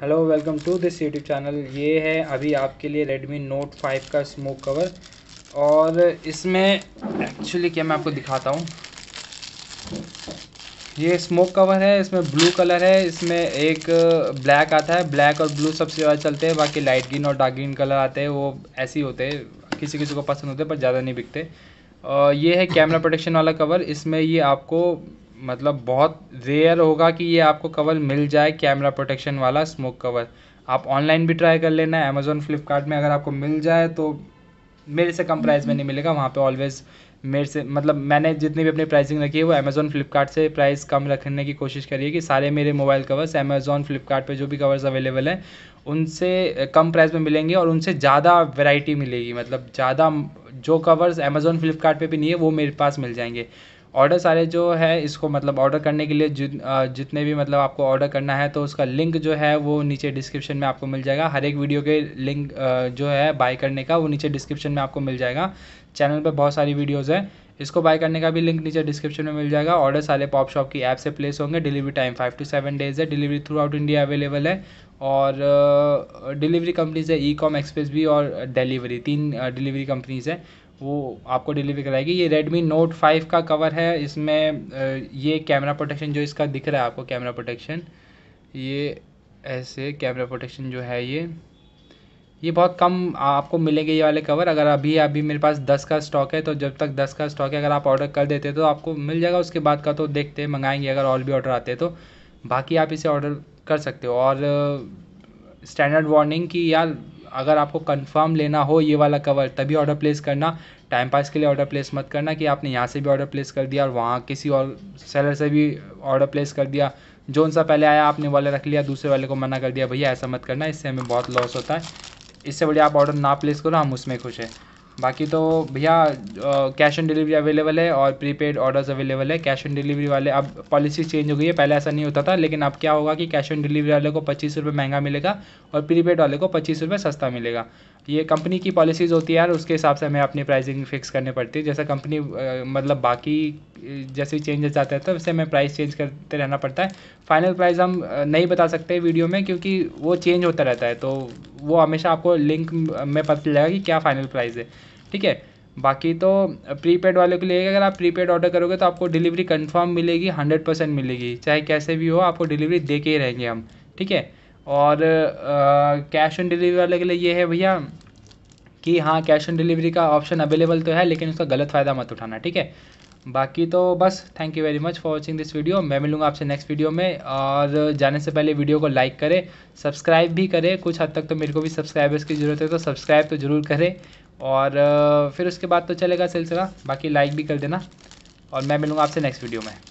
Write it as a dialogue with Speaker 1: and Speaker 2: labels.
Speaker 1: hello welcome to this YouTube channel ये है अभी आपके लिए रेडमी नोट 5 का स्मोक कवर और इसमें एक्चुअली क्या मैं आपको दिखाता हूँ ये स्मोक कवर है इसमें ब्लू कलर है इसमें एक ब्लैक आता है ब्लैक और ब्लू सबसे ज़्यादा चलते हैं बाकी लाइट ग्रीन और डार्क ग्रीन कलर आते हैं वो ऐसे ही होते हैं किसी किसी को पसंद होते हैं पर ज़्यादा नहीं बिकते और ये है कैमरा प्रोटेक्शन वाला कवर इसमें ये आपको मतलब बहुत रेयर होगा कि ये आपको कवर मिल जाए कैमरा प्रोटेक्शन वाला स्मोक कवर आप ऑनलाइन भी ट्राई कर लेना अमेज़ोन फ्लिपकार्ट में अगर आपको मिल जाए तो मेरे से कम प्राइस में नहीं मिलेगा वहाँ पे ऑलवेज़ मेरे से मतलब मैंने जितनी भी अपनी प्राइसिंग रखी है वो अमेज़ोन फ्लिपकार्ट से प्राइस कम रखने की कोशिश करिए कि सारे मेरे मोबाइल कवर्स अमेज़ोन फ्लिपकार्ट जो भी कवर्स अवेलेबल हैं उनसे कम प्राइस में मिलेंगे और उनसे ज़्यादा वेराइटी मिलेगी मतलब ज़्यादा जो कवर्स अमेज़ोन फ्लिपकार्ट भी नहीं है वो मेरे पास मिल जाएंगे ऑर्डर सारे जो है इसको मतलब ऑर्डर करने के लिए जित जितने भी मतलब आपको ऑर्डर करना है तो उसका लिंक जो है वो नीचे डिस्क्रिप्शन में आपको मिल जाएगा हर एक वीडियो के लिंक जो है बाय करने का वो नीचे डिस्क्रिप्शन में आपको मिल जाएगा चैनल पर बहुत सारी वीडियोज़ है इसको बाय करने का भी लिंक नीचे डिस्क्रिप्शन में मिल जाएगा ऑर्डर सारे पॉप शॉप की ऐप से प्लेस होंगे delivery time five to seven days है delivery throughout India available है और डिलीवरी कंपनीज है ई कॉम एक्सप्रेस भी और डिलीवरी तीन डिलीवरी कंपनीज है वो आपको डिलीवर कराएगी ये रेडमी नोट फाइव का कवर है इसमें ये कैमरा प्रोटेक्शन जो इसका दिख रहा है आपको कैमरा प्रोटेक्शन ये ऐसे कैमरा प्रोटेक्शन जो है ये ये बहुत कम आपको मिलेंगे ये वाले कवर अगर अभी अभी मेरे पास दस का स्टॉक है तो जब तक दस का स्टॉक है अगर आप ऑर्डर कर देते तो आपको मिल जाएगा उसके बाद का तो देखते हैं मंगाएंगे अगर और भी ऑर्डर आते हैं तो बाकी आप इसे ऑर्डर कर सकते हो और स्टैंडर्ड वार्निंग कि यार अगर आपको कंफर्म लेना हो ये वाला कवर तभी ऑर्डर प्लेस करना टाइम पास के लिए ऑर्डर प्लेस मत करना कि आपने यहाँ से भी ऑर्डर प्लेस कर दिया और वहाँ किसी और सेलर से भी ऑर्डर प्लेस कर दिया जो उनसा पहले आया आपने वाले रख लिया दूसरे वाले को मना कर दिया भैया ऐसा मत करना इससे हमें बहुत लॉस होता है इससे बढ़िया आप ऑर्डर ना प्लेस करो हम उसमें खुश हैं बाकी तो भैया कैश ऑन डिलीवरी अवेलेबल है और प्रीपेड ऑर्डर्स अवेलेबल है कैश ऑन डिलीवरी वाले अब पॉलिसी चेंज हो गई है पहले ऐसा नहीं होता था लेकिन अब क्या होगा कि कैश ऑन डिलीवरी वाले को पच्चीस रुपये महंगा मिलेगा और प्रीपेड वाले को पच्चीस रुपये सस्ता मिलेगा ये कंपनी की पॉलिसीज़ होती है यार उसके हिसाब से हमें अपनी प्राइसिंग फिक्स करनी पड़ती है जैसा कंपनी मतलब बाकी जैसे चेंजेस आते हैं तो वैसे हमें प्राइस चेंज करते रहना पड़ता है फाइनल प्राइस हम नहीं बता सकते वीडियो में क्योंकि वो चेंज होता रहता है तो वो हमेशा आपको लिंक में पता चलेगा कि क्या फाइनल प्राइस है ठीक है बाकी तो प्रीपेड वाले के लिए अगर आप प्रीपेड ऑर्डर करोगे तो आपको डिलीवरी कंफर्म मिलेगी हंड्रेड परसेंट मिलेगी चाहे कैसे भी हो आपको डिलीवरी दे के ही रहेंगे हम ठीक है और कैश ऑन डिलीवरी वाले के लिए ये है भैया कि हाँ कैश ऑन डिलीवरी का ऑप्शन अवेलेबल तो है लेकिन उसका गलत फ़ायदा मत उठाना ठीक है बाकी तो बस thank you very much for watching this video मैं मिलूंगा आपसे नेक्स्ट वीडियो में और जाने से पहले वीडियो को लाइक करें सब्सक्राइब भी करें कुछ हद तक तो मेरे को भी सब्सक्राइबर्स की ज़रूरत है तो सब्सक्राइब तो ज़रूर करें और फिर उसके बाद तो चलेगा सिलसिला बाकी लाइक भी कर देना और मैं मिलूंगा आपसे नेक्स्ट वीडियो में